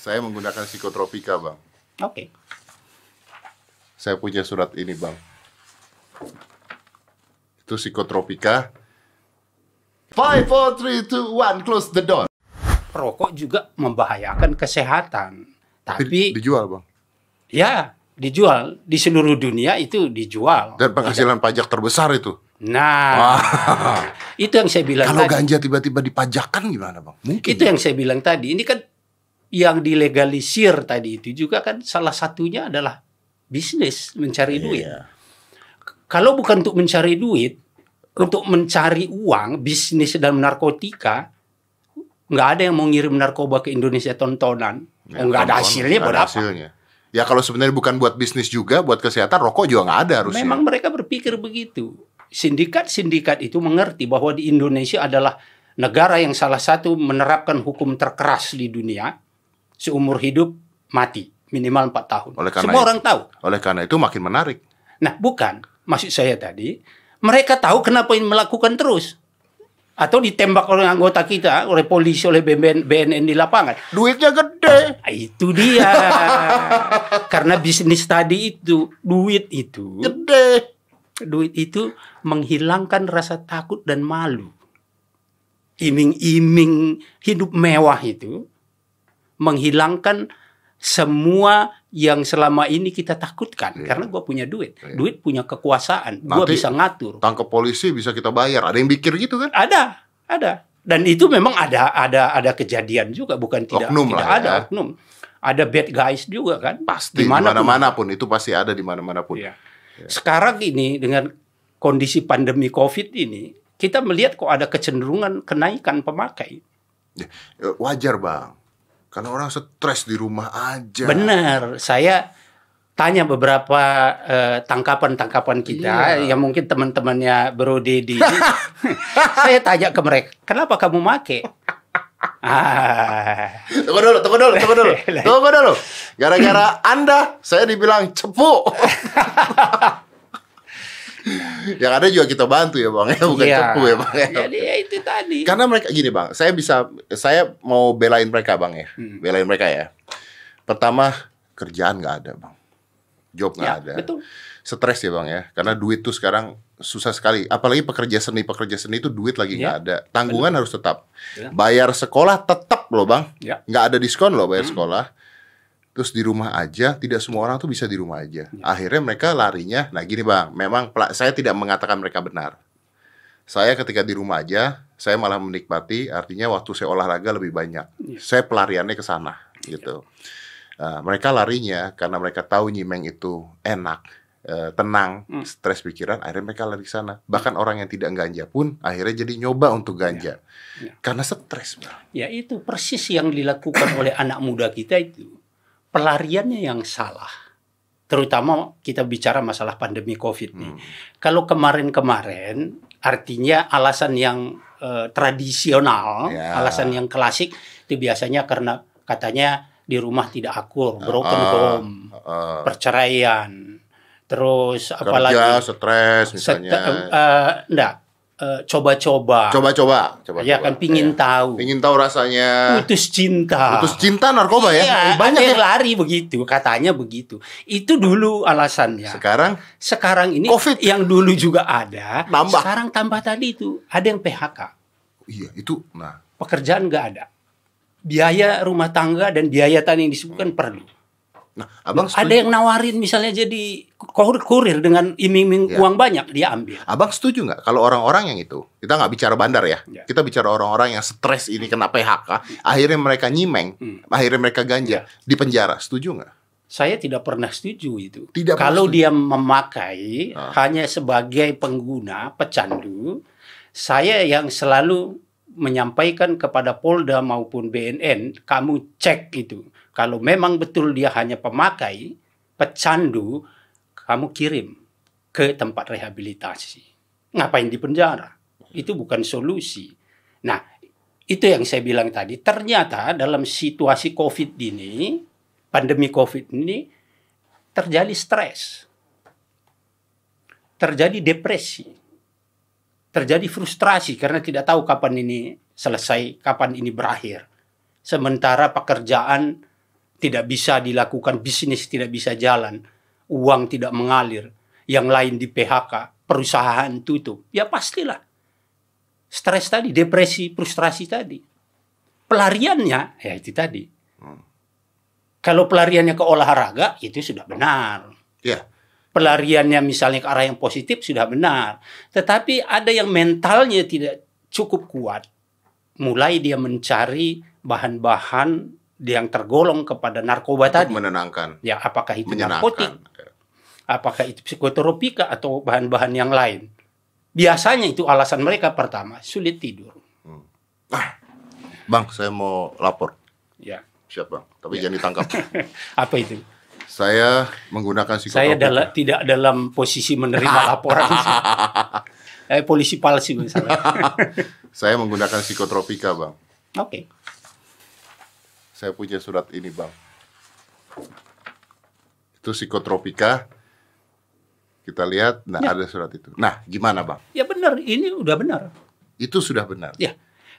Saya menggunakan psikotropika, Bang. Oke. Okay. Saya punya surat ini, Bang. Itu psikotropika. 5, 4, 3, 2, 1, close the door. Rokok juga membahayakan kesehatan. Tapi... Di, dijual, Bang? Ya, dijual. Di seluruh dunia itu dijual. Dan penghasilan Tidak. pajak terbesar itu? Nah, itu yang saya bilang Kalau tadi. Kalau ganja tiba-tiba dipajakkan gimana, Bang? Mungkin. Itu yang saya bilang tadi. Ini kan yang dilegalisir tadi itu juga kan salah satunya adalah bisnis mencari duit. Iya. Kalau bukan untuk mencari duit, untuk mencari uang, bisnis dan narkotika, nggak ada yang mau ngirim narkoba ke Indonesia tontonan. Ya, oh, nggak ada hasilnya buat apa? Hasilnya. Ya kalau sebenarnya bukan buat bisnis juga, buat kesehatan, rokok juga nggak ada harusnya. Memang mereka berpikir begitu. Sindikat-sindikat itu mengerti bahwa di Indonesia adalah negara yang salah satu menerapkan hukum terkeras di dunia seumur hidup mati minimal empat tahun. Oleh karena Semua itu, orang tahu. Oleh karena itu makin menarik. Nah, bukan. Maksud saya tadi, mereka tahu kenapa ini melakukan terus. Atau ditembak oleh anggota kita, oleh polisi, oleh BNN, BNN di lapangan. Duitnya gede. Nah, itu dia. karena bisnis tadi itu, duit itu. Gede. Duit itu menghilangkan rasa takut dan malu. Iming-iming hidup mewah itu menghilangkan semua yang selama ini kita takutkan iya. karena gue punya duit, iya. duit punya kekuasaan, gue bisa ngatur. Tangkap polisi bisa kita bayar, ada yang pikir gitu kan? Ada, ada. Dan itu memang ada ada ada kejadian juga, bukan tidak oknum tidak lah, ya. ada oknum. Ada bad guys juga kan? Pasti di mana-mana pun itu pasti ada di mana-mana pun. Iya. iya. Sekarang ini dengan kondisi pandemi COVID ini, kita melihat kok ada kecenderungan kenaikan pemakai. Ya, wajar bang karena orang stres di rumah aja. Benar, saya tanya beberapa eh, tangkapan-tangkapan uh, kita iya. yang mungkin teman-temannya Bro Dedi. saya tanya ke mereka, "Kenapa kamu make?" ah. Tunggu dulu, tunggu dulu, tunggu dulu. Tunggu dulu. Gara-gara Anda saya dibilang cepu. yang ada juga kita bantu ya bang ya iya. bukan yeah. cepu ya bang ya. Jadi ya itu tadi. Karena mereka gini bang, saya bisa saya mau belain mereka bang ya, hmm. belain mereka ya. Pertama kerjaan nggak ada bang, job nggak ya, ada. Betul. Stres ya bang ya, karena duit tuh sekarang susah sekali. Apalagi pekerja seni, pekerja seni itu duit lagi nggak ya. ada. Tanggungan Betul. harus tetap. Ya. Bayar sekolah tetap loh bang, ya. nggak ya. ada diskon loh bayar hmm. sekolah terus di rumah aja tidak semua orang tuh bisa di rumah aja ya. akhirnya mereka larinya nah gini bang memang saya tidak mengatakan mereka benar saya ketika di rumah aja saya malah menikmati artinya waktu saya olahraga lebih banyak ya. saya pelariannya ke sana gitu uh, mereka larinya karena mereka tahu nyimeng itu enak uh, tenang, hmm. stres pikiran, akhirnya mereka lari ke sana. Bahkan orang yang tidak ganja pun akhirnya jadi nyoba untuk ganja. Ya. Ya. Karena stres, Bang. Ya itu persis yang dilakukan oleh anak muda kita itu pelariannya yang salah. Terutama kita bicara masalah pandemi COVID nih. Hmm. Kalau kemarin-kemarin artinya alasan yang uh, tradisional, yeah. alasan yang klasik itu biasanya karena katanya di rumah tidak akur, broken uh, home, uh, perceraian, terus kerja, apalagi stres misalnya. Set, uh, enggak, Eh, coba-coba. coba-coba. Coba. Ya kan pingin ya. tahu. Pingin tahu rasanya. Putus cinta. Putus cinta narkoba ya? iya, ya. Banyak yang lari begitu, katanya begitu. Itu dulu alasannya. Sekarang? Sekarang ini COVID. yang dulu juga ada. Tambah. Sekarang tambah tadi itu ada yang PHK. Iya, itu nah. Pekerjaan nggak ada. Biaya rumah tangga dan biaya tani yang disebutkan hmm. perlu. Nah, abang setuju. ada yang nawarin misalnya jadi kurir, dengan iming-iming ya. uang banyak dia ambil. Abang setuju nggak kalau orang-orang yang itu kita nggak bicara bandar ya, ya. kita bicara orang-orang yang stres ini kena PHK, akhirnya mereka nyimeng, hmm. akhirnya mereka ganja ya. di penjara, setuju nggak? Saya tidak pernah setuju itu. Tidak kalau setuju. dia memakai ah. hanya sebagai pengguna pecandu, saya yang selalu menyampaikan kepada Polda maupun BNN, kamu cek itu kalau memang betul dia hanya pemakai, pecandu, kamu kirim ke tempat rehabilitasi. Ngapain di penjara? Itu bukan solusi. Nah, itu yang saya bilang tadi. Ternyata dalam situasi COVID ini, pandemi COVID ini, terjadi stres. Terjadi depresi. Terjadi frustrasi karena tidak tahu kapan ini selesai, kapan ini berakhir. Sementara pekerjaan tidak bisa dilakukan bisnis tidak bisa jalan uang tidak mengalir yang lain di PHK perusahaan tutup ya pastilah stres tadi depresi frustrasi tadi pelariannya ya itu tadi hmm. kalau pelariannya ke olahraga itu sudah benar ya pelariannya misalnya ke arah yang positif sudah benar tetapi ada yang mentalnya tidak cukup kuat mulai dia mencari bahan-bahan yang tergolong kepada narkoba Untuk tadi menenangkan ya apakah itu narkotik apakah itu psikotropika atau bahan-bahan yang lain biasanya itu alasan mereka pertama sulit tidur hmm. ah, bang saya mau lapor ya siap bang tapi ya. jangan ditangkap apa itu saya menggunakan psikotropika saya dala tidak dalam posisi menerima laporan eh polisi palsu misalnya saya menggunakan psikotropika bang oke okay saya punya surat ini bang itu psikotropika kita lihat nah ya. ada surat itu nah gimana bang ya benar ini udah benar itu sudah benar ya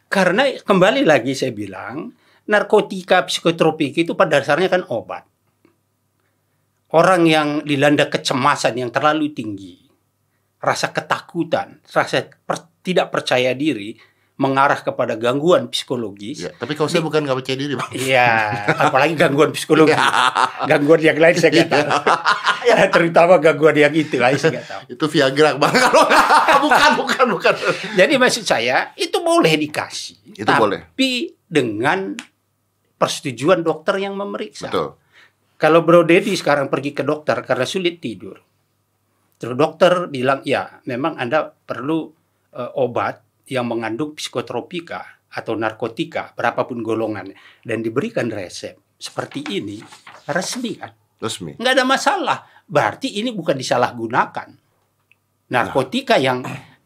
karena kembali lagi saya bilang narkotika psikotropik itu pada dasarnya kan obat orang yang dilanda kecemasan yang terlalu tinggi rasa ketakutan rasa per tidak percaya diri mengarah kepada gangguan psikologis. Ya, tapi kalau saya bukan nggak percaya diri, bang. Iya, apalagi gangguan psikologis. Iya. gangguan yang lain saya nggak tahu. ya, terutama gangguan yang itu saya nggak tahu. itu Viagra, bang. Kalau bukan, bukan, bukan. Jadi maksud saya itu boleh dikasih. Itu tapi boleh. Tapi dengan persetujuan dokter yang memeriksa. Betul. Kalau Bro Dedi sekarang pergi ke dokter karena sulit tidur, terus dokter bilang ya memang anda perlu uh, obat yang mengandung psikotropika atau narkotika berapapun golongan dan diberikan resep seperti ini resmi kan resmi nggak ada masalah berarti ini bukan disalahgunakan narkotika nah. yang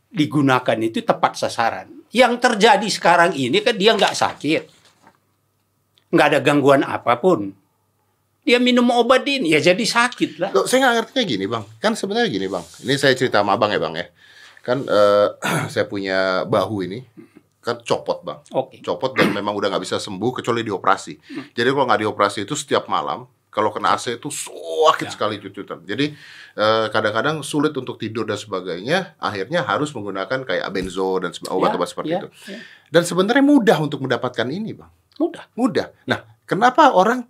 digunakan itu tepat sasaran yang terjadi sekarang ini kan dia nggak sakit nggak ada gangguan apapun dia minum obat ini ya jadi sakit lah Loh, saya nggak ngerti kayak gini bang kan sebenarnya gini bang ini saya cerita sama abang ya bang ya kan uh, saya punya bahu ini kan copot bang, okay. copot dan memang udah nggak bisa sembuh kecuali dioperasi. Hmm. Jadi kalau nggak dioperasi itu setiap malam kalau kena AC itu sakit ya. sekali cucutan. Jadi eh, kadang-kadang sulit untuk tidur dan sebagainya, akhirnya harus menggunakan kayak benzo dan obat-obat ya, seperti ya, itu. Ya. Dan sebenarnya mudah untuk mendapatkan ini, Bang. Mudah. Mudah. Nah, kenapa orang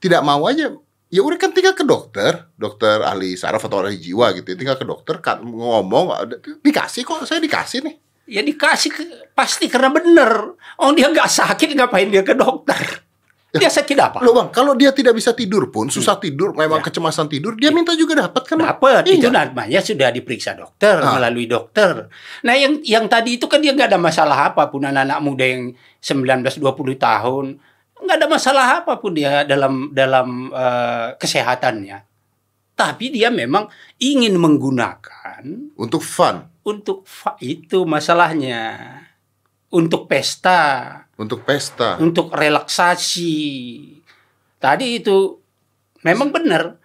tidak mau aja ya udah kan tinggal ke dokter, dokter ahli saraf atau ahli jiwa gitu, ya. tinggal ke dokter kan ngomong ah, dikasih kok, saya dikasih nih. Ya dikasih ke, pasti karena bener. Oh dia nggak sakit ngapain dia ke dokter? Ya. Dia sakit apa? Loh bang, kalau dia tidak bisa tidur pun, hmm. susah tidur, memang ya. kecemasan tidur, dia ya. minta juga dapat kan? Dapat, iya. itu namanya sudah diperiksa dokter, ah. melalui dokter. Nah yang yang tadi itu kan dia nggak ada masalah apa pun anak-anak muda yang 19-20 tahun, nggak ada masalah apapun dia dalam dalam uh, kesehatannya. Tapi dia memang ingin menggunakan untuk fun. Untuk fa itu masalahnya. Untuk pesta. Untuk pesta. Untuk relaksasi. Tadi itu memang benar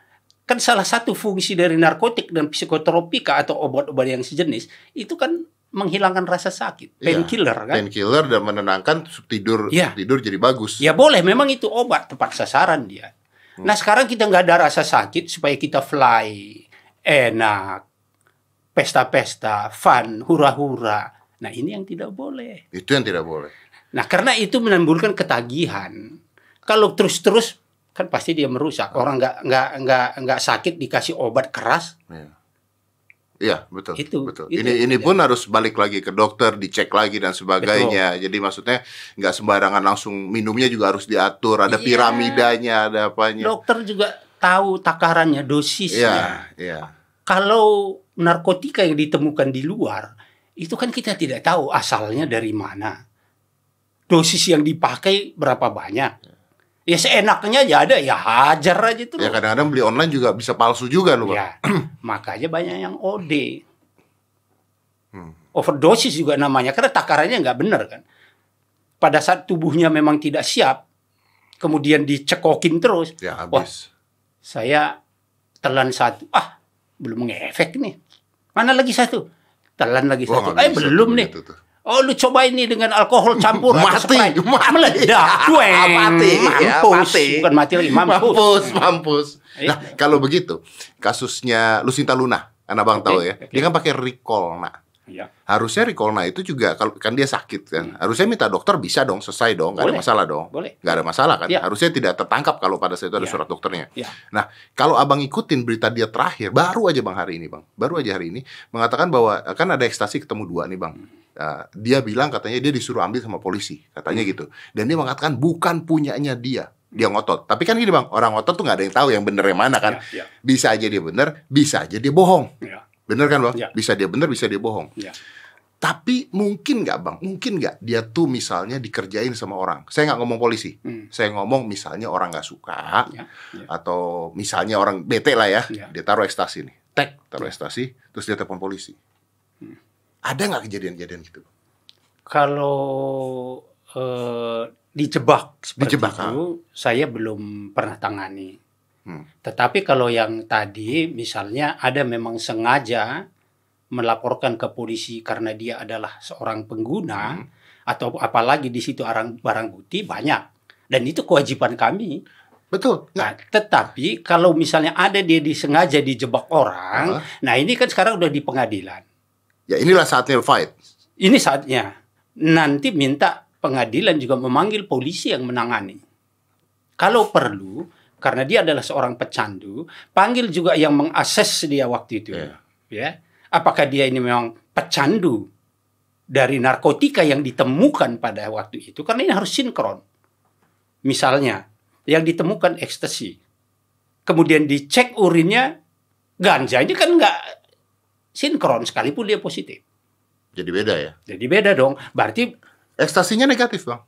kan salah satu fungsi dari narkotik dan psikotropika atau obat-obat yang sejenis itu kan menghilangkan rasa sakit, iya. painkiller ya, kan? Painkiller dan menenangkan tidur ya. tidur jadi bagus. Ya boleh, memang itu obat tepat sasaran dia. Hmm. Nah sekarang kita nggak ada rasa sakit supaya kita fly enak, pesta-pesta, fun, hura-hura. Nah ini yang tidak boleh. Itu yang tidak boleh. Nah karena itu menimbulkan ketagihan. Kalau terus-terus kan pasti dia merusak. Orang nggak nggak nggak nggak sakit dikasih obat keras. Ya Iya betul. Itu. Betul. Itu, ini ini pun ya. harus balik lagi ke dokter, dicek lagi dan sebagainya. Betul. Jadi maksudnya nggak sembarangan langsung minumnya juga harus diatur. Ada iya. piramidanya, ada apanya. Dokter juga tahu takarannya, dosisnya. Iya. iya. Kalau narkotika yang ditemukan di luar itu kan kita tidak tahu asalnya dari mana, dosis yang dipakai berapa banyak ya seenaknya aja ada ya hajar aja tuh ya kadang-kadang beli online juga bisa palsu juga loh ya, makanya banyak yang OD hmm. overdosis juga namanya karena takarannya nggak benar kan pada saat tubuhnya memang tidak siap kemudian dicekokin terus ya habis Wah, saya telan satu ah belum ngefek nih mana lagi satu telan lagi satu eh belum nih Oh lu coba ini dengan alkohol campur mati, mati, meledak, gue ah, mati, iya, mampus, ya, bukan mati lagi, mampus, mampus, mampus. Eh. Nah kalau begitu kasusnya Lucinta Luna, anak bang okay, tahu ya, okay. dia kan pakai recall nah. Ya. Harusnya Rikolna itu juga kalau kan dia sakit kan. Hmm. Harusnya minta dokter bisa dong, selesai dong, nggak ada masalah dong. Boleh. Nggak ada masalah kan. Ya. Harusnya tidak tertangkap kalau pada saat itu ya. ada iya. surat dokternya. Ya. Nah, kalau Abang ikutin berita dia terakhir, baru aja Bang hari ini Bang. Baru aja hari ini mengatakan bahwa kan ada ekstasi ketemu dua nih Bang. Uh, dia bilang katanya dia disuruh ambil sama polisi, katanya hmm. gitu. Dan dia mengatakan bukan punyanya dia dia hmm. ngotot. Tapi kan gini bang, orang ngotot tuh nggak ada yang tahu yang bener yang mana kan. Ya, ya. Bisa aja dia bener, bisa aja dia bohong. Ya. Bener kan bang? Ya. Bisa dia bener, bisa dia bohong. Ya. Tapi mungkin nggak bang? Mungkin nggak dia tuh misalnya dikerjain sama orang. Saya nggak ngomong polisi. Hmm. Saya ngomong misalnya orang nggak suka ya. Ya. atau misalnya orang bete lah ya. ya. Dia taruh ekstasi nih, tek taruh ya. ekstasi, terus dia telepon polisi. Hmm. Ada nggak kejadian-kejadian gitu? Kalau uh, dijebak seperti dijebak, itu, ah. saya belum pernah tangani. Hmm. Tetapi kalau yang tadi misalnya ada memang sengaja melaporkan ke polisi karena dia adalah seorang pengguna hmm. atau apalagi di situ barang barang bukti banyak dan itu kewajiban kami. Betul. Nah, nah tetapi kalau misalnya ada dia disengaja dijebak orang, uh -huh. nah ini kan sekarang udah di pengadilan. Ya inilah saatnya fight. Ini saatnya. Nanti minta pengadilan juga memanggil polisi yang menangani. Kalau perlu karena dia adalah seorang pecandu, panggil juga yang mengakses dia waktu itu. Yeah. Ya. Apakah dia ini memang pecandu dari narkotika yang ditemukan pada waktu itu? Karena ini harus sinkron. Misalnya, yang ditemukan ekstasi. Kemudian dicek urinnya, ganja ini kan nggak sinkron sekalipun dia positif. Jadi beda ya? Jadi beda dong. Berarti ekstasinya negatif, Bang.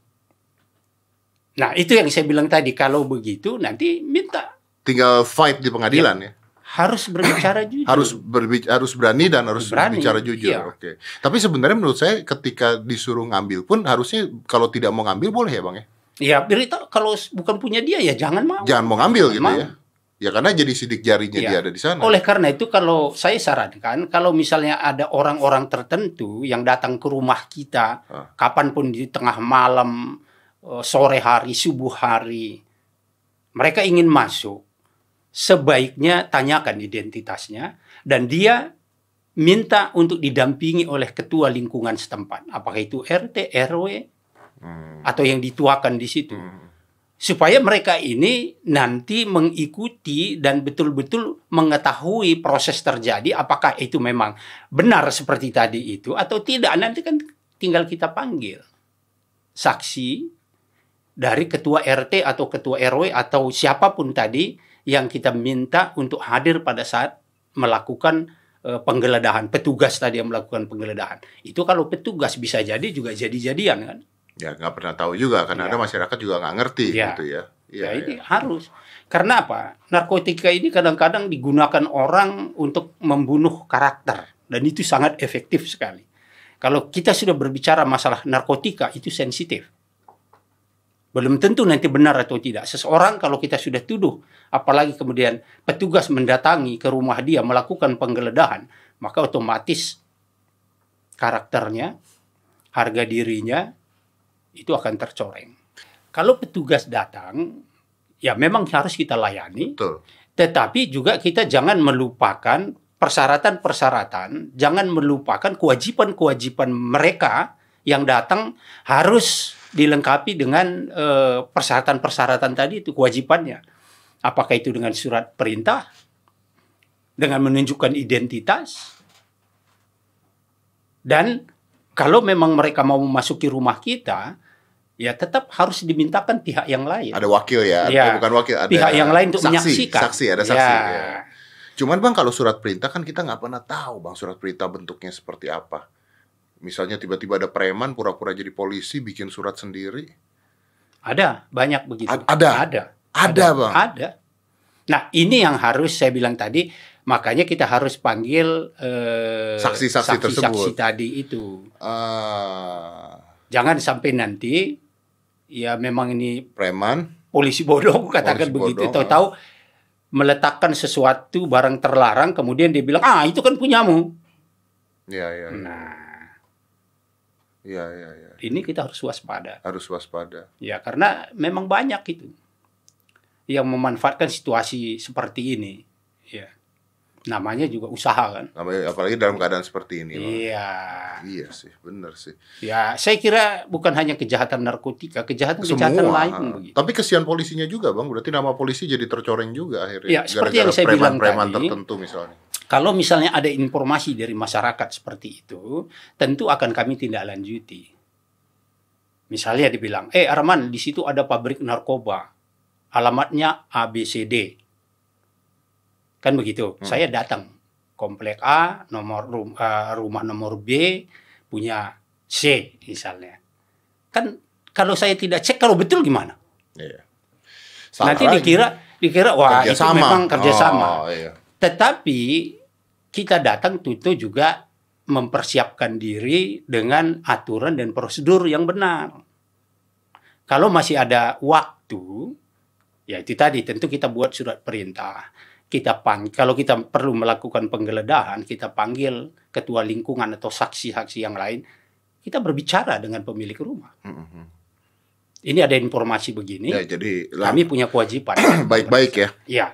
Nah itu yang saya bilang tadi kalau begitu nanti minta. Tinggal fight di pengadilan ya. ya? harus berbicara jujur. Harus berbicara, harus berani dan harus berani, berbicara jujur. Iya. Oke. Tapi sebenarnya menurut saya ketika disuruh ngambil pun harusnya kalau tidak mau ngambil boleh ya, Bang ya? Iya, berita kalau bukan punya dia ya jangan mau. Jangan mau ngambil jangan gitu ya? mau. ya. Ya karena jadi sidik jarinya ya. dia ada di sana. Oleh karena itu kalau saya sarankan kalau misalnya ada orang-orang tertentu yang datang ke rumah kita kapan ah. kapanpun di tengah malam Eh, sore hari, subuh hari, mereka ingin masuk, sebaiknya tanyakan identitasnya dan dia minta untuk didampingi oleh ketua lingkungan setempat, apakah itu RT, RW, hmm. atau yang dituakan di situ, hmm. supaya mereka ini nanti mengikuti dan betul-betul mengetahui proses terjadi, apakah itu memang benar seperti tadi itu atau tidak. Nanti kan tinggal kita panggil saksi dari ketua RT atau ketua RW atau siapapun tadi yang kita minta untuk hadir pada saat melakukan eh, penggeledahan petugas tadi yang melakukan penggeledahan itu kalau petugas bisa jadi juga jadi-jadian kan ya nggak pernah tahu juga karena ya. ada masyarakat juga nggak ngerti ya. gitu ya ya, ya ini iya. harus karena apa narkotika ini kadang-kadang digunakan orang untuk membunuh karakter dan itu sangat efektif sekali kalau kita sudah berbicara masalah narkotika itu sensitif belum tentu nanti benar atau tidak. Seseorang kalau kita sudah tuduh, apalagi kemudian petugas mendatangi ke rumah dia melakukan penggeledahan, maka otomatis karakternya, harga dirinya itu akan tercoreng. Kalau petugas datang, ya memang harus kita layani. Betul. Tetapi juga kita jangan melupakan persyaratan-persyaratan, jangan melupakan kewajiban-kewajiban mereka yang datang harus dilengkapi dengan eh, persyaratan-persyaratan tadi itu kewajibannya. Apakah itu dengan surat perintah, dengan menunjukkan identitas, dan kalau memang mereka mau memasuki rumah kita, ya tetap harus dimintakan pihak yang lain. Ada wakil ya, ya eh, bukan wakil, ada pihak yang lain untuk saksi, menyaksikan. Saksi, ada saksi. Ya. ya. Cuman bang kalau surat perintah kan kita nggak pernah tahu bang surat perintah bentuknya seperti apa. Misalnya tiba-tiba ada preman pura-pura jadi polisi bikin surat sendiri. Ada banyak begitu. A ada. Ada. Ada, Bang. Ada. Nah, ini yang harus saya bilang tadi, makanya kita harus panggil eh, saksi-saksi eh, saksi Saksi tadi itu. Uh... Jangan sampai nanti ya memang ini preman, polisi bodoh katakan polisi begitu, tahu-tahu ah. meletakkan sesuatu barang terlarang kemudian dia bilang, "Ah, itu kan punyamu." Iya, iya. Ya. Nah, Iya, iya, iya. Ini kita harus waspada. Harus waspada. Ya, karena memang banyak itu yang memanfaatkan situasi seperti ini. Ya. Namanya juga usaha kan. Namanya apalagi dalam keadaan seperti ini. Iya. Iya sih, benar sih. Ya, saya kira bukan hanya kejahatan narkotika, kejahatan-kejahatan lain begitu. Tapi kesian polisinya juga, Bang. Berarti nama polisi jadi tercoreng juga akhirnya. Iya, seperti Gara -gara yang saya preman, bilang preman tadi. tertentu misalnya. Kalau misalnya ada informasi dari masyarakat seperti itu, tentu akan kami tindak lanjuti. Misalnya dibilang, eh Arman, di situ ada pabrik narkoba, alamatnya ABCD. Kan begitu, hmm. saya datang, komplek A, nomor eh, rumah nomor B, punya C misalnya. Kan kalau saya tidak cek, kalau betul gimana? Iya. Nanti dikira, dikira wah kerjasama. itu memang kerjasama. Oh, iya. Tetapi kita datang tentu juga mempersiapkan diri dengan aturan dan prosedur yang benar. Kalau masih ada waktu, ya itu tadi tentu kita buat surat perintah. Kita panggil, kalau kita perlu melakukan penggeledahan, kita panggil ketua lingkungan atau saksi-saksi yang lain. Kita berbicara dengan pemilik rumah. Mm -hmm. Ini ada informasi begini. Ya, jadi kami punya kewajiban. Baik-baik ya. Ya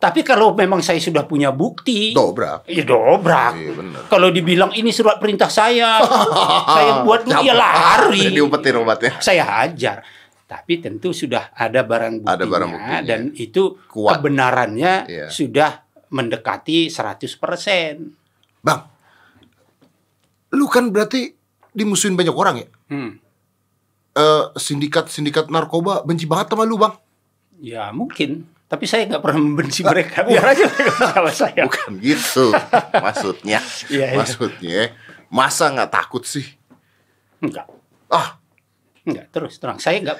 tapi kalau memang saya sudah punya bukti, dobrak. Ya dobrak. Iya, benar. Kalau dibilang ini surat perintah saya, saya buat dulu ya lari. Diumpetin obatnya. Saya hajar. Tapi tentu sudah ada barang buktinya, ada barang buktinya. dan itu Kuat. kebenarannya iya. sudah mendekati 100%. Bang, lu kan berarti dimusuhin banyak orang ya? Hmm. Uh, eh, sindikat sindikat narkoba benci banget sama lu bang? Ya mungkin tapi saya nggak pernah membenci mereka. Biar aja mereka saya. Bukan gitu maksudnya. Iya, iya, maksudnya masa nggak takut sih? Enggak. Ah, enggak terus terang saya nggak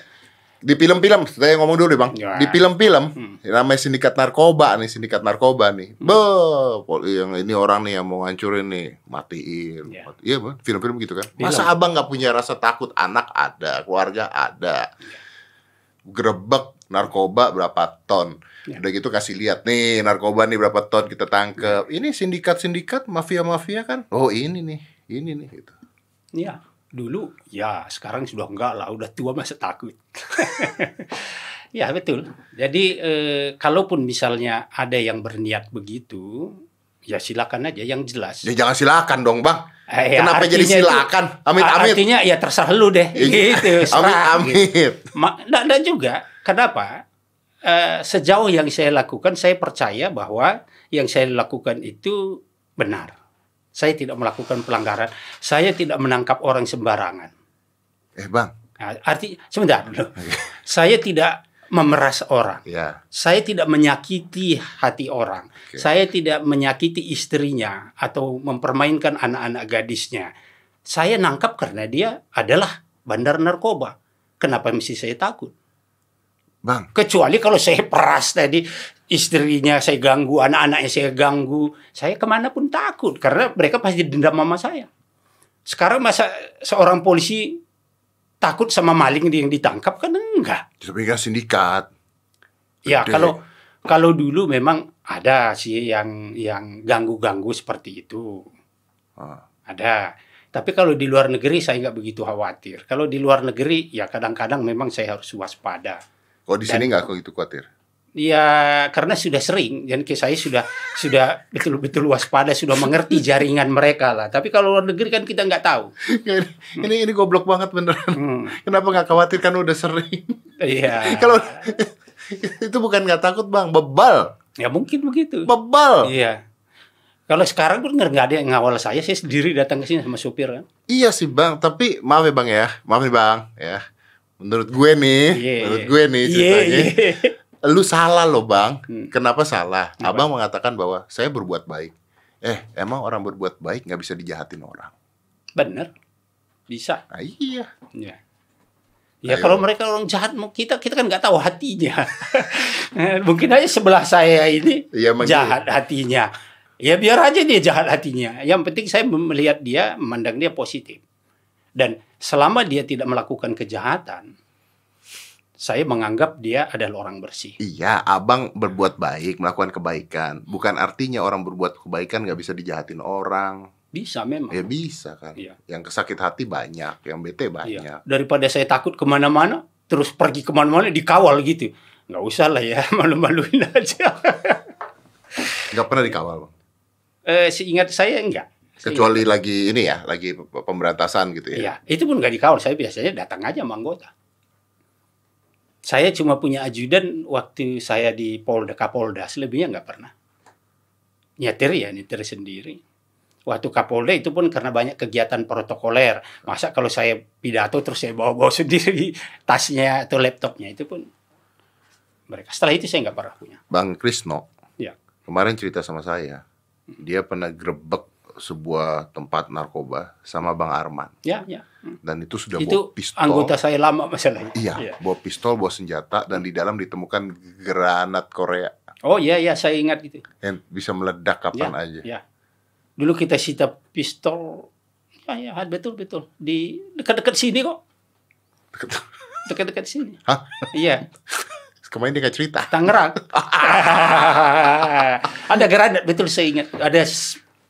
di film-film saya ngomong dulu deh bang ya. di film-film hmm. namanya sindikat narkoba nih sindikat narkoba nih hmm. be yang ini orang nih yang mau ngancurin nih matiin ya. mati. iya bang film-film gitu kan film. masa abang nggak punya rasa takut anak ada keluarga ada ya. grebek narkoba berapa ton Ya. Udah gitu kasih lihat nih narkoba nih berapa ton kita tangkep. Ya. Ini sindikat-sindikat mafia-mafia kan. Oh, ini nih, ini nih gitu. Iya. Dulu ya, sekarang sudah enggak lah, udah tua masa takut. ya, betul. Jadi eh, kalaupun misalnya ada yang berniat begitu, ya silakan aja yang jelas. Ya jangan silakan dong, Bang. Eh, ya, Kenapa jadi silakan? Amit amit. Artinya ya terserah lu deh. Ya, gitu. amit amit. Gitu. Ma, nah, juga. Kenapa? Eh, sejauh yang saya lakukan saya percaya bahwa yang saya lakukan itu benar. Saya tidak melakukan pelanggaran. Saya tidak menangkap orang sembarangan. Eh bang. Nah, arti sebentar dulu. saya tidak memeras orang. Yeah. Saya tidak menyakiti hati orang. Okay. Saya tidak menyakiti istrinya atau mempermainkan anak-anak gadisnya. Saya nangkap karena dia adalah bandar narkoba. Kenapa mesti saya takut? Bang. Kecuali kalau saya peras tadi istrinya saya ganggu, anak-anaknya saya ganggu, saya kemana pun takut karena mereka pasti dendam mama saya. Sekarang masa seorang polisi takut sama maling yang ditangkap kan enggak? Tapi kan sindikat. Ya Gede. kalau kalau dulu memang ada sih yang yang ganggu-ganggu seperti itu. Ah. Ada. Tapi kalau di luar negeri saya nggak begitu khawatir. Kalau di luar negeri ya kadang-kadang memang saya harus waspada Oh di sini nggak aku itu khawatir? iya karena sudah sering dan saya sudah sudah betul-betul waspada sudah mengerti jaringan mereka lah. Tapi kalau luar negeri kan kita nggak tahu. ini ini, ini goblok banget beneran. Hmm. Kenapa nggak khawatir kan udah sering? Iya. kalau itu bukan nggak takut bang, bebal. Ya mungkin begitu. Bebal. Iya. Kalau sekarang pun nggak ada yang ngawal saya, saya sendiri datang ke sini sama supir kan. Iya sih bang, tapi maaf ya bang ya, maaf ya bang ya menurut gue nih, yeah, menurut gue nih iya, ceritanya, yeah, yeah. lu salah loh bang. Hmm. Kenapa salah? Kenapa? Abang mengatakan bahwa saya berbuat baik. Eh, emang orang berbuat baik nggak bisa dijahatin orang? Bener, bisa. Nah, iya. iya. Ya. Ya kalau mereka orang jahat, kita kita kan nggak tahu hatinya. Mungkin aja sebelah saya ini ya, jahat hatinya. Ya biar aja dia jahat hatinya. Yang penting saya melihat dia, memandang dia positif. Dan selama dia tidak melakukan kejahatan, saya menganggap dia adalah orang bersih. Iya, abang berbuat baik, melakukan kebaikan. Bukan artinya orang berbuat kebaikan nggak bisa dijahatin orang. Bisa memang. Ya bisa kan. Iya. Yang kesakit hati banyak, yang bete iya. banyak. Iya. Daripada saya takut kemana-mana, terus pergi kemana-mana dikawal gitu. Nggak usah lah ya, malu-maluin aja. nggak pernah dikawal Eh, seingat saya enggak. Kecuali gitu. lagi ini ya, lagi pemberantasan gitu ya. Iya, itu pun gak dikawal. Saya biasanya datang aja sama anggota. Saya cuma punya ajudan waktu saya di Polda Kapolda, selebihnya nggak pernah. Nyetir ya, nyetir sendiri. Waktu Kapolda itu pun karena banyak kegiatan protokoler. Masa kalau saya pidato terus saya bawa-bawa sendiri tasnya atau laptopnya itu pun mereka. Setelah itu saya nggak pernah punya. Bang Krisno, ya. kemarin cerita sama saya, hmm. dia pernah grebek sebuah tempat narkoba sama Bang Arman. Ya, ya. Hmm. Dan itu sudah itu bawa pistol. anggota saya lama masalahnya. Iya, ya. bawa pistol, bawa senjata dan di dalam ditemukan granat Korea. Oh iya iya saya ingat itu. Yang bisa meledak kapan ya, aja. Ya. Dulu kita sita pistol ya, ya betul betul di dekat-dekat sini kok. Dekat-dekat sini. Hah? Iya. Kemarin dia gak cerita. Tangerang. Ada granat betul saya ingat. Ada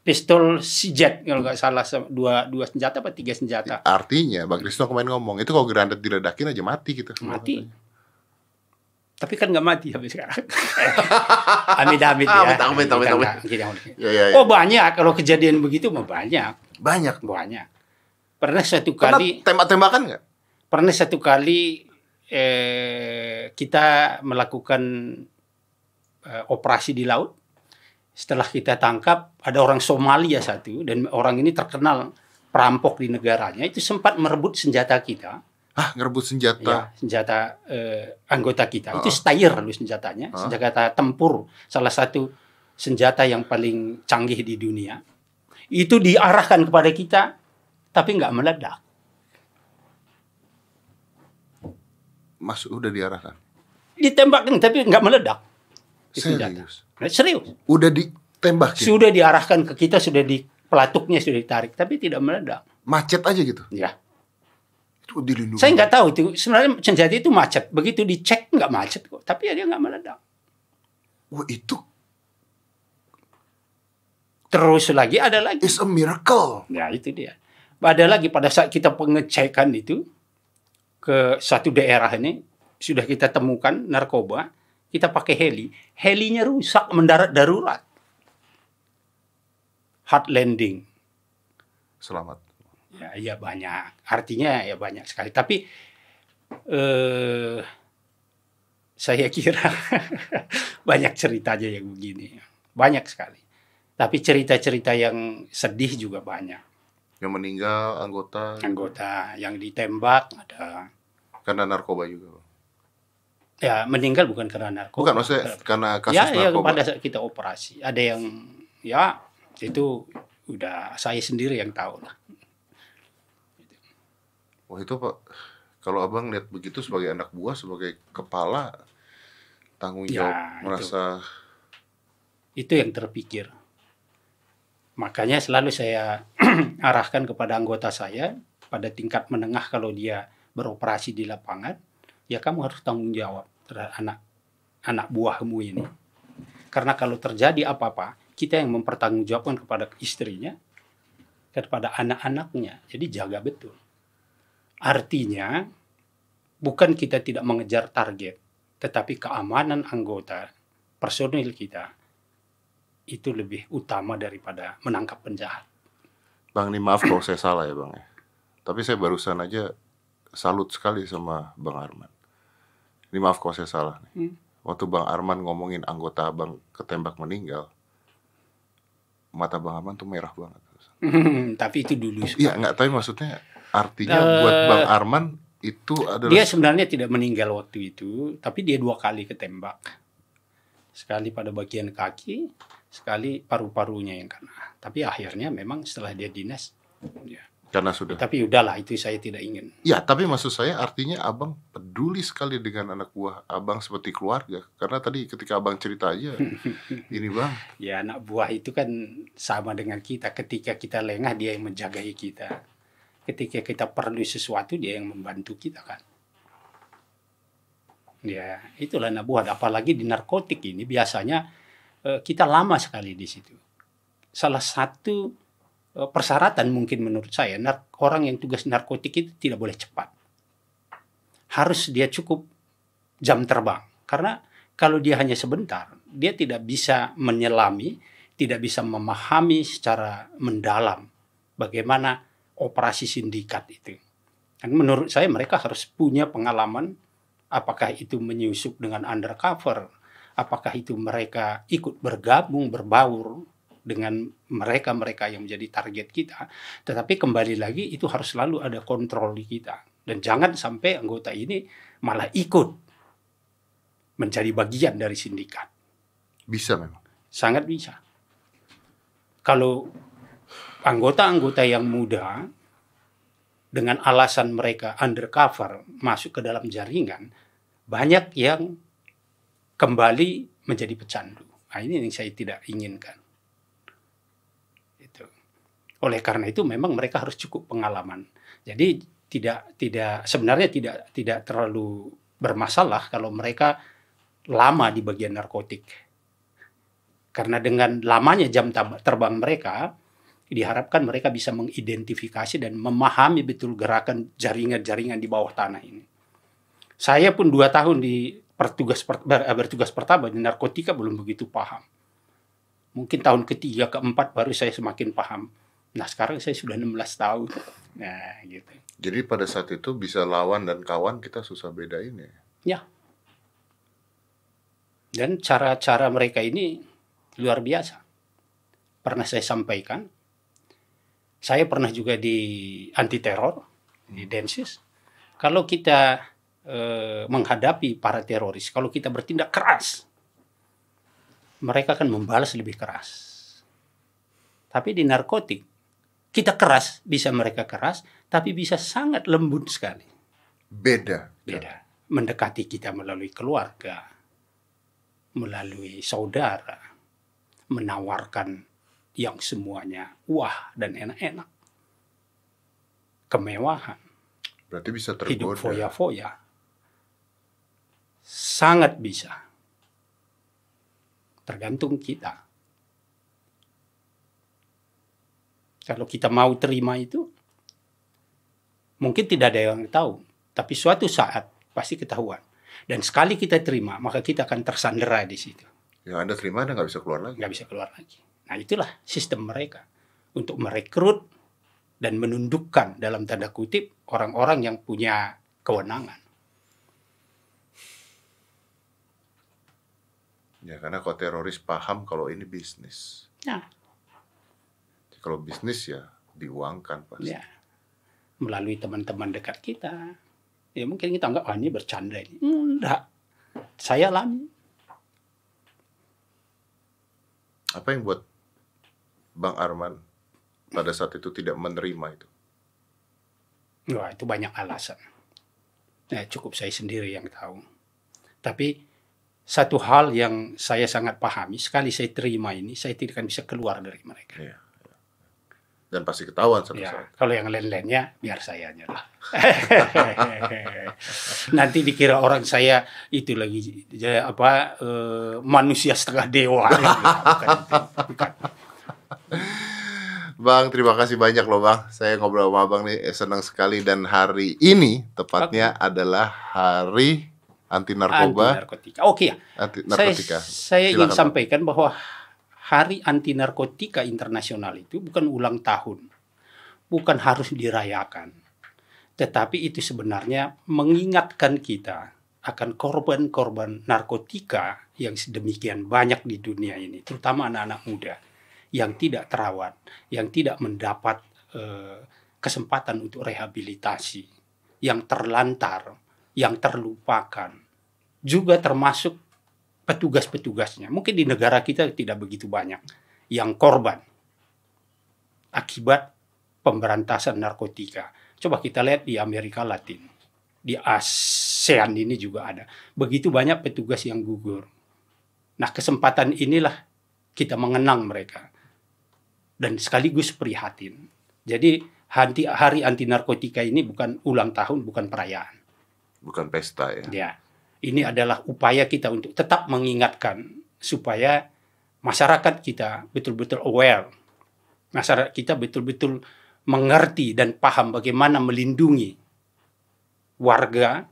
pistol si Jet kalau nggak salah dua dua senjata apa tiga senjata. Artinya Bang Krisno kemarin ngomong itu kalau granat diledakin aja mati gitu. Mati. Tapi kan nggak mati habis sekarang. amit amit ya. Amit amit amit amit. Ya, ya, ya. Oh banyak kalau kejadian begitu mah banyak. Banyak banyak. Pernah satu kali. Pernah tembak-tembakan nggak? Pernah satu kali eh, kita melakukan eh, operasi di laut setelah kita tangkap ada orang Somalia satu dan orang ini terkenal perampok di negaranya itu sempat merebut senjata kita. Ah, merebut senjata? Ya, senjata eh, anggota kita. ah. Itu stayer loh senjatanya, ah. senjata tempur, salah satu senjata yang paling canggih di dunia. Itu diarahkan kepada kita, tapi nggak meledak. Mas udah diarahkan? ditembakkan tapi nggak meledak itu serius. data. Nah, serius. Udah ditembak. Ya? Sudah diarahkan ke kita, sudah di pelatuknya sudah ditarik, tapi tidak meledak. Macet aja gitu. Ya. Itu dilindungi. Saya nggak tahu itu sebenarnya senjata itu macet. Begitu dicek nggak macet kok, tapi ya dia nggak meledak. Wah itu terus lagi ada lagi. It's a miracle. Ya itu dia. Ada lagi pada saat kita pengecekan itu ke satu daerah ini sudah kita temukan narkoba kita pakai heli, helinya rusak mendarat darurat. Hard landing. Selamat. Ya, ya banyak. Artinya ya banyak sekali. Tapi eh, saya kira banyak cerita aja yang begini. Banyak sekali. Tapi cerita-cerita yang sedih juga banyak. Yang meninggal anggota? Anggota. Yang ditembak ada. Karena narkoba juga? Ya, meninggal bukan karena narkoba. Bukan maksudnya karena kasus ya, ya narkoba. Ya, pada saat kita operasi ada yang ya itu udah saya sendiri yang tahu lah. Wah itu Pak, kalau abang lihat begitu sebagai anak buah, sebagai kepala tanggung ya, jawab ya, merasa itu. itu yang terpikir. Makanya selalu saya arahkan kepada anggota saya pada tingkat menengah kalau dia beroperasi di lapangan, ya kamu harus tanggung jawab terhadap anak anak buahmu ini. Karena kalau terjadi apa-apa, kita yang mempertanggungjawabkan kepada istrinya, kepada anak-anaknya. Jadi jaga betul. Artinya, bukan kita tidak mengejar target, tetapi keamanan anggota, personil kita, itu lebih utama daripada menangkap penjahat. Bang, ini maaf kalau saya salah ya Bang. Ya. Tapi saya barusan aja salut sekali sama Bang Arman ini maaf kalau saya salah nih. Hmm. Waktu Bang Arman ngomongin anggota Bang ketembak meninggal, mata Bang Arman tuh merah banget. Hmm, tapi itu dulu. Iya, nggak tahu. maksudnya artinya uh, buat eh, Bang Arman itu adalah Dia sebenarnya tidak meninggal waktu itu, tapi dia dua kali ketembak. Sekali pada bagian kaki, sekali paru-parunya yang kena. Tapi akhirnya memang setelah dia dinas, ya, karena sudah. Tapi udahlah itu saya tidak ingin. Ya, tapi maksud saya artinya abang peduli sekali dengan anak buah abang seperti keluarga. Karena tadi ketika abang cerita aja, ini bang. Ya, anak buah itu kan sama dengan kita. Ketika kita lengah dia yang menjagai kita. Ketika kita perlu sesuatu dia yang membantu kita kan. Ya, itulah anak buah. Apalagi di narkotik ini biasanya eh, kita lama sekali di situ. Salah satu Eh, persyaratan mungkin menurut saya orang yang tugas narkotik itu tidak boleh cepat harus dia cukup jam terbang karena kalau dia hanya sebentar dia tidak bisa menyelami tidak bisa memahami secara mendalam bagaimana operasi sindikat itu dan menurut saya mereka harus punya pengalaman apakah itu menyusup dengan undercover apakah itu mereka ikut bergabung berbaur dengan mereka-mereka yang menjadi target kita. Tetapi kembali lagi itu harus selalu ada kontrol di kita. Dan jangan sampai anggota ini malah ikut menjadi bagian dari sindikat. Bisa memang. Sangat bisa. Kalau anggota-anggota yang muda dengan alasan mereka undercover masuk ke dalam jaringan, banyak yang kembali menjadi pecandu. Nah, ini yang saya tidak inginkan. Oleh karena itu memang mereka harus cukup pengalaman. Jadi tidak tidak sebenarnya tidak tidak terlalu bermasalah kalau mereka lama di bagian narkotik. Karena dengan lamanya jam terbang mereka, diharapkan mereka bisa mengidentifikasi dan memahami betul gerakan jaringan-jaringan di bawah tanah ini. Saya pun dua tahun di pertugas eh, bertugas pertama di narkotika belum begitu paham. Mungkin tahun ketiga keempat baru saya semakin paham. Nah sekarang saya sudah 16 tahun. Nah gitu. Jadi pada saat itu bisa lawan dan kawan kita susah bedain ya? Ya. Dan cara-cara mereka ini luar biasa. Pernah saya sampaikan. Saya pernah juga di anti teror di hmm. Densis. Kalau kita eh, menghadapi para teroris, kalau kita bertindak keras, mereka akan membalas lebih keras. Tapi di narkotik kita keras, bisa mereka keras, tapi bisa sangat lembut sekali. Beda. Beda. Mendekati kita melalui keluarga, melalui saudara, menawarkan yang semuanya wah dan enak-enak. Kemewahan. Berarti bisa tergoda. Hidup foya-foya. Sangat bisa. Tergantung kita Kalau kita mau terima itu, mungkin tidak ada yang tahu. Tapi suatu saat pasti ketahuan. Dan sekali kita terima, maka kita akan tersandera di situ. Yang Anda terima, Anda nggak bisa keluar lagi. Nggak bisa keluar lagi. Nah itulah sistem mereka. Untuk merekrut dan menundukkan dalam tanda kutip orang-orang yang punya kewenangan. Ya karena kalau teroris paham kalau ini bisnis. Nah, kalau bisnis ya diuangkan pasti. Ya. Melalui teman-teman dekat kita. Ya mungkin kita anggap, ah bercanda ini. Enggak. Saya alami. Apa yang buat Bang Arman pada saat itu tidak menerima itu? Wah, itu banyak alasan. Nah, cukup saya sendiri yang tahu. Tapi satu hal yang saya sangat pahami, sekali saya terima ini, saya tidak akan bisa keluar dari mereka. Yeah dan pasti ketahuan sama ya, saat. Kalau yang lain-lainnya biar saya nyerah. Nanti dikira orang saya itu lagi eh, apa eh, manusia setengah dewa. bukan bukan. Bang, terima kasih banyak loh Bang. Saya ngobrol sama bang nih eh, senang sekali dan hari ini tepatnya Oke. adalah hari anti narkoba. Anti narkotika. Oke ya. Anti narkotika. Saya, saya ingin sampaikan bahwa Hari Anti Narkotika Internasional itu bukan ulang tahun, bukan harus dirayakan, tetapi itu sebenarnya mengingatkan kita akan korban-korban narkotika yang sedemikian banyak di dunia ini, terutama anak-anak muda yang tidak terawat, yang tidak mendapat eh, kesempatan untuk rehabilitasi, yang terlantar, yang terlupakan, juga termasuk petugas-petugasnya. Mungkin di negara kita tidak begitu banyak yang korban akibat pemberantasan narkotika. Coba kita lihat di Amerika Latin, di ASEAN ini juga ada. Begitu banyak petugas yang gugur. Nah kesempatan inilah kita mengenang mereka. Dan sekaligus prihatin. Jadi hari anti narkotika ini bukan ulang tahun, bukan perayaan. Bukan pesta ya? Ya ini adalah upaya kita untuk tetap mengingatkan supaya masyarakat kita betul-betul aware, masyarakat kita betul-betul mengerti dan paham bagaimana melindungi warga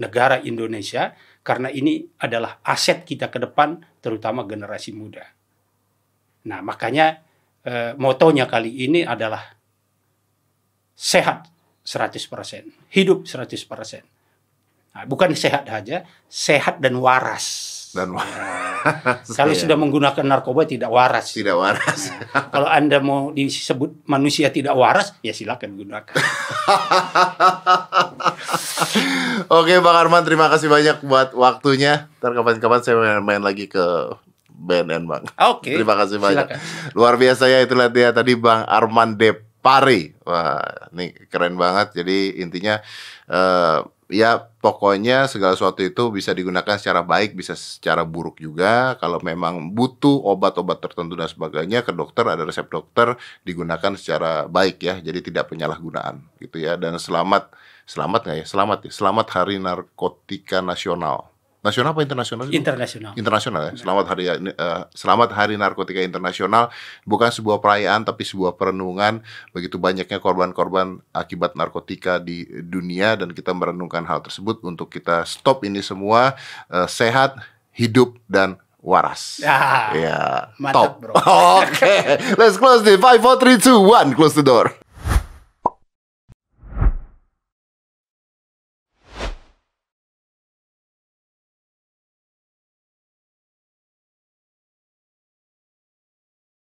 negara Indonesia karena ini adalah aset kita ke depan terutama generasi muda. Nah, makanya eh, motonya kali ini adalah sehat 100%, hidup 100%. Nah, bukan sehat saja, sehat dan waras. Dan waras. Kalau iya. sudah menggunakan narkoba tidak waras. Tidak waras. kalau Anda mau disebut manusia tidak waras, ya silakan gunakan. Oke, Bang Arman, terima kasih banyak buat waktunya. Ntar kapan-kapan saya main-main lagi ke BNN, Bang. Oke. Okay. Terima kasih banyak. Luar biasa ya itu lihat dia tadi Bang Arman Depari. Wah, ini keren banget. Jadi intinya uh, ya pokoknya segala sesuatu itu bisa digunakan secara baik, bisa secara buruk juga. Kalau memang butuh obat-obat tertentu dan sebagainya ke dokter ada resep dokter digunakan secara baik ya. Jadi tidak penyalahgunaan gitu ya dan selamat selamat nggak ya? Selamat ya. Selamat Hari Narkotika Nasional nasional apa internasional? Internasional. Internasional ya. Nah. Selamat hari uh, Selamat Hari Narkotika Internasional bukan sebuah perayaan tapi sebuah perenungan begitu banyaknya korban-korban akibat narkotika di dunia dan kita merenungkan hal tersebut untuk kita stop ini semua uh, sehat, hidup dan waras. Ya. Yeah. Mantap, Top. Bro. Oke. okay. Let's close the five four three two one close the door.